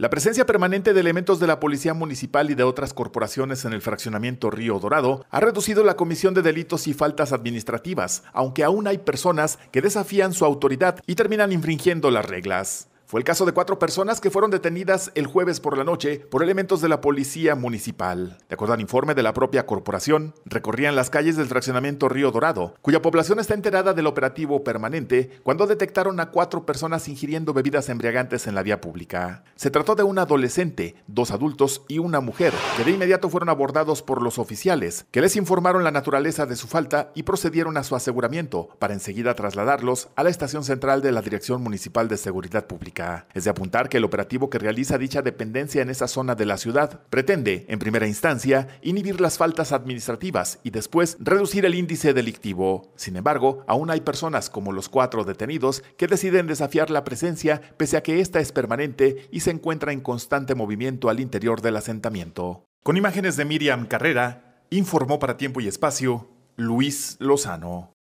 La presencia permanente de elementos de la Policía Municipal y de otras corporaciones en el fraccionamiento Río Dorado ha reducido la comisión de delitos y faltas administrativas, aunque aún hay personas que desafían su autoridad y terminan infringiendo las reglas. Fue el caso de cuatro personas que fueron detenidas el jueves por la noche por elementos de la policía municipal. De acuerdo al informe de la propia corporación, recorrían las calles del fraccionamiento Río Dorado, cuya población está enterada del operativo permanente cuando detectaron a cuatro personas ingiriendo bebidas embriagantes en la vía pública. Se trató de un adolescente, dos adultos y una mujer, que de inmediato fueron abordados por los oficiales, que les informaron la naturaleza de su falta y procedieron a su aseguramiento para enseguida trasladarlos a la estación central de la Dirección Municipal de Seguridad Pública. Es de apuntar que el operativo que realiza dicha dependencia en esa zona de la ciudad pretende, en primera instancia, inhibir las faltas administrativas y después reducir el índice delictivo. Sin embargo, aún hay personas como los cuatro detenidos que deciden desafiar la presencia pese a que esta es permanente y se encuentra en constante movimiento al interior del asentamiento. Con imágenes de Miriam Carrera, informó para tiempo y espacio Luis Lozano.